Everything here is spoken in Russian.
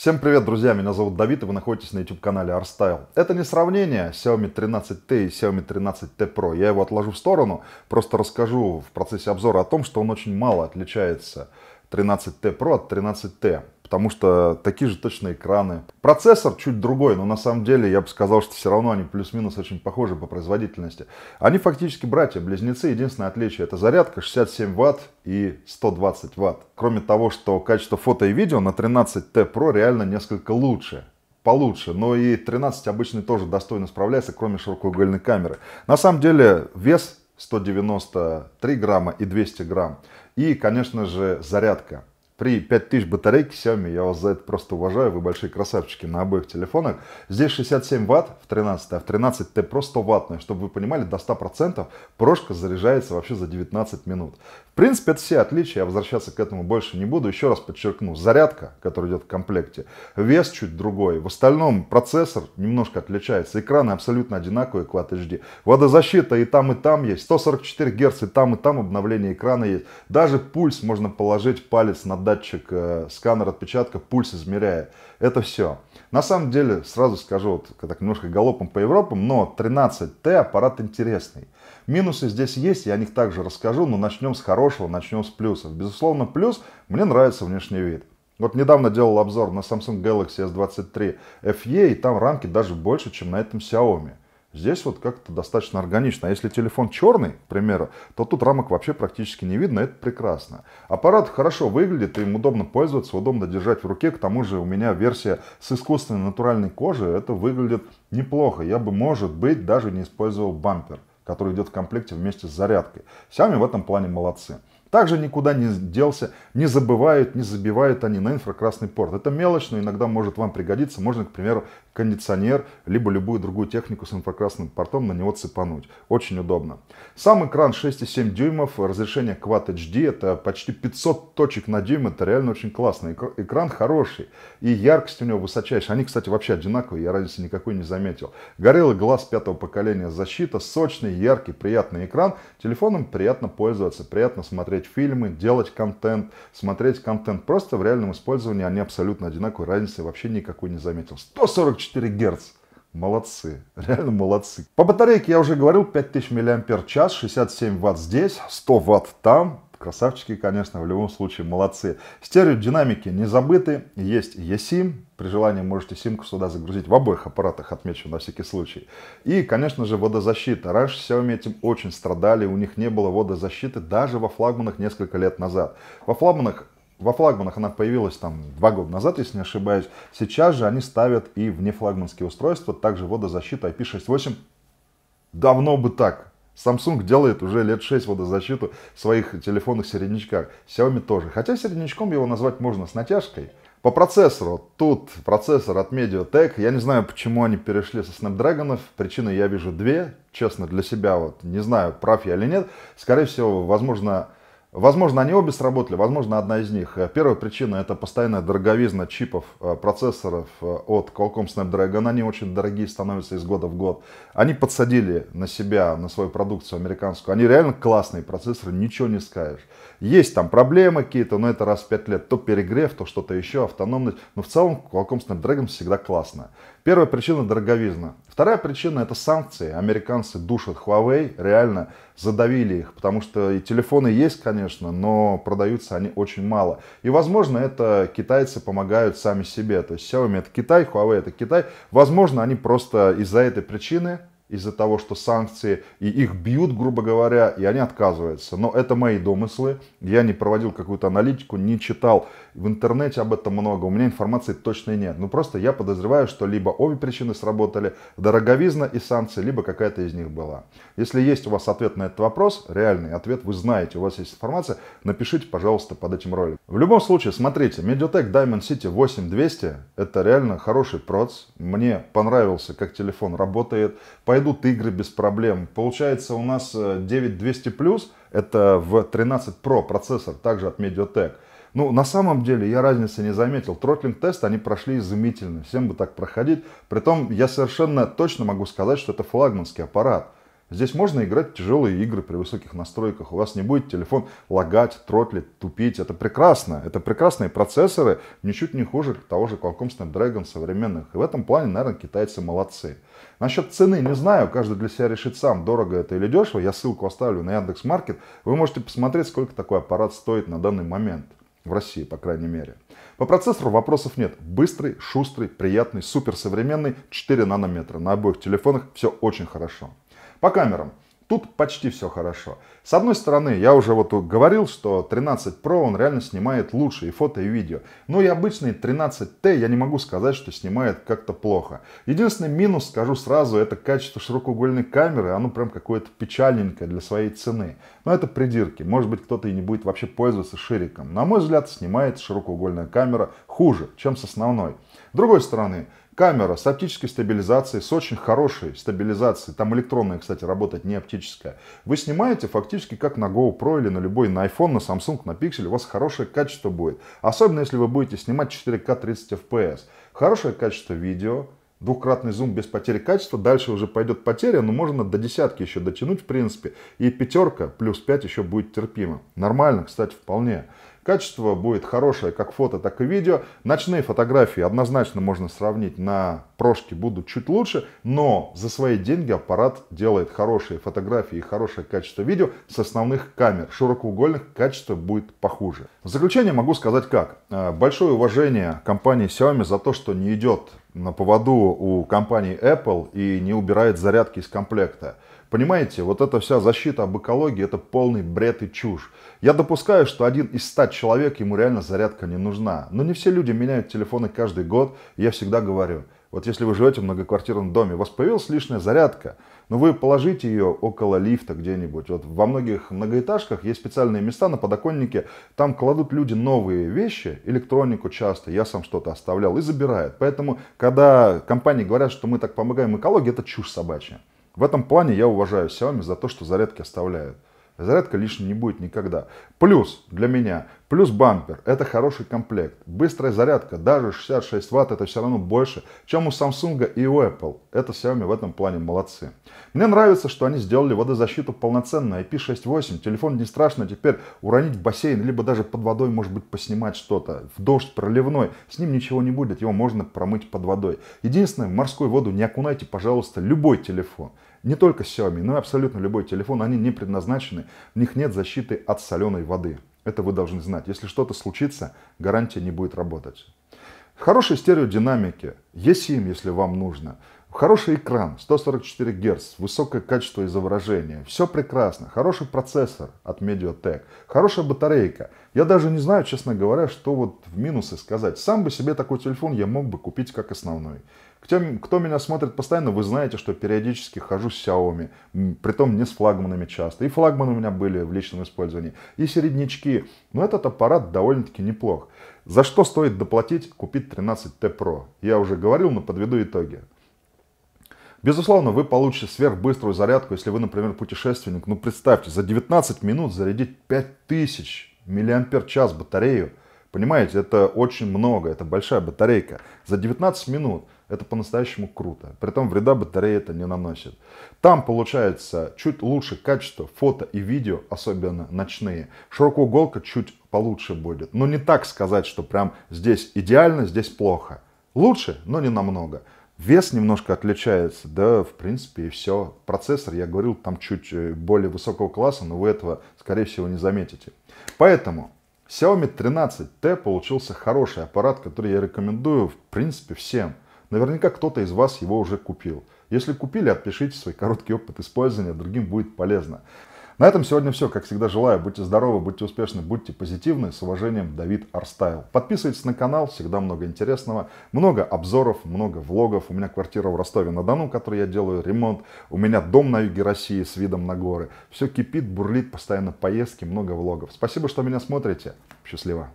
Всем привет, друзья! Меня зовут Давид, и вы находитесь на YouTube-канале ArtStyle. Это не сравнение Xiaomi 13T и Xiaomi 13T Pro. Я его отложу в сторону, просто расскажу в процессе обзора о том, что он очень мало отличается 13T Pro от а 13T, потому что такие же точно экраны. Процессор чуть другой, но на самом деле я бы сказал, что все равно они плюс-минус очень похожи по производительности. Они фактически братья-близнецы, единственное отличие это зарядка 67 ватт и 120 ватт. Кроме того, что качество фото и видео на 13T Pro реально несколько лучше получше, но и 13 обычный тоже достойно справляется, кроме широкоугольной камеры. На самом деле вес 193 грамма и 200 грамм. И, конечно же, зарядка при 5000 батарейке Xiaomi, я вас за это просто уважаю, вы большие красавчики на обоих телефонах. Здесь 67 ватт в 13, а в 13 T просто 100 ваттная. Чтобы вы понимали, до 100% прошка заряжается вообще за 19 минут. В принципе, это все отличия, я возвращаться к этому больше не буду. Еще раз подчеркну, зарядка, которая идет в комплекте, вес чуть другой. В остальном процессор немножко отличается, экраны абсолютно одинаковые, Quad HD. Водозащита и там, и там есть, 144 Гц, и там, и там обновление экрана есть. Даже пульс можно положить палец на датчик, э, сканер отпечатка, пульс измеряет. Это все. На самом деле, сразу скажу, вот так немножко галопом по Европам, но 13Т аппарат интересный. Минусы здесь есть, я о них также расскажу, но начнем с хорошего, начнем с плюсов. Безусловно, плюс, мне нравится внешний вид. Вот недавно делал обзор на Samsung Galaxy S23 FE, и там рамки даже больше, чем на этом Xiaomi. Здесь вот как-то достаточно органично. А если телефон черный, к примеру, то тут рамок вообще практически не видно, это прекрасно. Аппарат хорошо выглядит, им удобно пользоваться, удобно держать в руке. К тому же у меня версия с искусственной натуральной кожи, это выглядит неплохо. Я бы, может быть, даже не использовал бампер, который идет в комплекте вместе с зарядкой. Сами в этом плане молодцы. Также никуда не делся, не забывают, не забивают они на инфракрасный порт. Это мелочь, но иногда может вам пригодиться. Можно, к примеру, кондиционер, либо любую другую технику с инфракрасным портом на него цепануть. Очень удобно. Сам экран 6,7 дюймов, разрешение Quad HD, это почти 500 точек на дюйм, это реально очень классно. Экран хороший, и яркость у него высочайшая. Они, кстати, вообще одинаковые, я разницы никакой не заметил. Горелый глаз пятого поколения защита, сочный, яркий, приятный экран. Телефоном приятно пользоваться, приятно смотреть фильмы, делать контент, смотреть контент. Просто в реальном использовании они абсолютно одинаковые, разницы вообще никакой не заметил. 140 44 Гц. Молодцы, реально молодцы. По батарейке я уже говорил, 5000 мАч, 67 Вт здесь, 100 Вт там. Красавчики, конечно, в любом случае молодцы. Стереодинамики не забыты, есть eSIM, при желании можете симку сюда загрузить в обоих аппаратах, отмечу на всякий случай. И, конечно же, водозащита. Раньше Xiaomi этим очень страдали, у них не было водозащиты даже во флагманах несколько лет назад. Во флагманах во флагманах она появилась там два года назад, если не ошибаюсь. Сейчас же они ставят и внефлагманские устройства, также водозащиту IP68. Давно бы так. Samsung делает уже лет 6 водозащиту в своих телефонных середнячках. Xiaomi тоже. Хотя середнячком его назвать можно с натяжкой. По процессору. Тут процессор от MediaTek. Я не знаю, почему они перешли со Snapdragon. Причины я вижу две. Честно, для себя вот не знаю, прав я или нет. Скорее всего, возможно, Возможно, они обе сработали, возможно, одна из них. Э, первая причина – это постоянная дороговизна чипов, э, процессоров э, от Qualcomm Snapdragon. Они очень дорогие становятся из года в год. Они подсадили на себя, на свою продукцию американскую. Они реально классные процессоры, ничего не скажешь. Есть там проблемы какие-то, но это раз в 5 лет. То перегрев, то что-то еще, автономность. Но в целом Qualcomm Snapdragon всегда классно. Первая причина – дороговизна. Вторая причина – это санкции. Американцы душат Huawei, реально задавили их, потому что и телефоны есть, конечно, но продаются они очень мало. И, возможно, это китайцы помогают сами себе. То есть Xiaomi – это Китай, Huawei – это Китай. Возможно, они просто из-за этой причины из-за того, что санкции, и их бьют, грубо говоря, и они отказываются. Но это мои домыслы, я не проводил какую-то аналитику, не читал в интернете об этом много, у меня информации точно нет. Ну просто я подозреваю, что либо обе причины сработали, дороговизна и санкции, либо какая-то из них была. Если есть у вас ответ на этот вопрос, реальный ответ, вы знаете, у вас есть информация, напишите, пожалуйста, под этим роликом. В любом случае, смотрите, Mediatek Diamond City 8200, это реально хороший проц, мне понравился, как телефон работает, поэтому пройдут игры без проблем. Получается у нас 9200+, э, это в 13 Pro процессор, также от MediaTek. Ну, на самом деле, я разницы не заметил. Тротлинг-тест они прошли изумительно. Всем бы так проходить. Притом, я совершенно точно могу сказать, что это флагманский аппарат. Здесь можно играть тяжелые игры при высоких настройках. У вас не будет телефон лагать, тротлить, тупить. Это прекрасно. Это прекрасные процессоры, ничуть не хуже того же Qualcomm Snapdragon современных. И в этом плане, наверное, китайцы молодцы. Насчет цены не знаю. Каждый для себя решит сам, дорого это или дешево. Я ссылку оставлю на Яндекс.Маркет. Вы можете посмотреть, сколько такой аппарат стоит на данный момент. В России, по крайней мере. По процессору вопросов нет. Быстрый, шустрый, приятный, суперсовременный, 4 нанометра. На обоих телефонах все очень хорошо. По камерам. Тут почти все хорошо. С одной стороны, я уже вот говорил, что 13 Pro он реально снимает лучше и фото, и видео. Но и обычный 13T я не могу сказать, что снимает как-то плохо. Единственный минус, скажу сразу, это качество широкоугольной камеры. Оно прям какое-то печальненькое для своей цены. Но это придирки. Может быть, кто-то и не будет вообще пользоваться шириком. На мой взгляд, снимает широкоугольная камера хуже, чем с основной. С другой стороны, камера с оптической стабилизацией, с очень хорошей стабилизацией, там электронная, кстати, работает не оптическая, вы снимаете фактически как на GoPro или на любой, на iPhone, на Samsung, на Pixel, у вас хорошее качество будет. Особенно, если вы будете снимать 4К 30 FPS. Хорошее качество видео, двухкратный зум без потери качества, дальше уже пойдет потеря, но можно до десятки еще дотянуть, в принципе, и пятерка плюс 5 еще будет терпимо. Нормально, кстати, вполне. Качество будет хорошее, как фото, так и видео. Ночные фотографии однозначно можно сравнить на прошке, будут чуть лучше, но за свои деньги аппарат делает хорошие фотографии и хорошее качество видео с основных камер. Широкоугольных качество будет похуже. В заключение могу сказать как. Э, большое уважение компании Xiaomi за то, что не идет на поводу у компании Apple и не убирает зарядки из комплекта. Понимаете, вот эта вся защита об экологии, это полный бред и чушь. Я допускаю, что один из ста человек ему реально зарядка не нужна. Но не все люди меняют телефоны каждый год. я всегда говорю, вот если вы живете в многоквартирном доме, у вас появилась лишняя зарядка, но вы положите ее около лифта где-нибудь. Вот во многих многоэтажках есть специальные места на подоконнике, там кладут люди новые вещи, электронику часто, я сам что-то оставлял, и забирают. Поэтому, когда компании говорят, что мы так помогаем экологии, это чушь собачья. В этом плане я уважаю Xiaomi за то, что зарядки оставляют. Зарядка лишней не будет никогда. Плюс для меня Плюс бампер. Это хороший комплект. Быстрая зарядка. Даже 66 ватт это все равно больше, чем у Samsung и у Apple. Это Xiaomi в этом плане молодцы. Мне нравится, что они сделали водозащиту полноценную. IP68. Телефон не страшно теперь уронить в бассейн, либо даже под водой, может быть, поснимать что-то. В дождь проливной. С ним ничего не будет. Его можно промыть под водой. Единственное, в морскую воду не окунайте, пожалуйста, любой телефон не только Xiaomi, но и абсолютно любой телефон, они не предназначены, в них нет защиты от соленой воды. Это вы должны знать. Если что-то случится, гарантия не будет работать. Хорошие стереодинамики, eSIM, если вам нужно. Хороший экран, 144 Гц, высокое качество изображения, все прекрасно, хороший процессор от MediaTek, хорошая батарейка. Я даже не знаю, честно говоря, что вот в минусы сказать. Сам бы себе такой телефон я мог бы купить как основной. Кто, кто меня смотрит постоянно, вы знаете, что периодически хожу с Xiaomi, притом не с флагманами часто. И флагманы у меня были в личном использовании, и середнячки. Но этот аппарат довольно-таки неплох. За что стоит доплатить, купить 13T Pro? Я уже говорил, но подведу итоги. Безусловно, вы получите сверхбыструю зарядку, если вы, например, путешественник. Ну, представьте, за 19 минут зарядить 5000 мАч батарею – Понимаете, это очень много, это большая батарейка. За 19 минут это по-настоящему круто. При этом вреда батарея это не наносит. Там получается чуть лучше качество фото и видео, особенно ночные. уголка чуть получше будет. Но не так сказать, что прям здесь идеально, здесь плохо. Лучше, но не намного. Вес немножко отличается, да, в принципе, и все. Процессор, я говорил, там чуть э, более высокого класса, но вы этого, скорее всего, не заметите. Поэтому Xiaomi 13T получился хороший аппарат, который я рекомендую в принципе всем. Наверняка кто-то из вас его уже купил. Если купили, отпишите свой короткий опыт использования, другим будет полезно. На этом сегодня все. Как всегда, желаю, будьте здоровы, будьте успешны, будьте позитивны. С уважением, Давид Арстайл. Подписывайтесь на канал, всегда много интересного. Много обзоров, много влогов. У меня квартира в Ростове-на-Дону, в которой я делаю ремонт. У меня дом на юге России с видом на горы. Все кипит, бурлит, постоянно поездки, много влогов. Спасибо, что меня смотрите. Счастливо.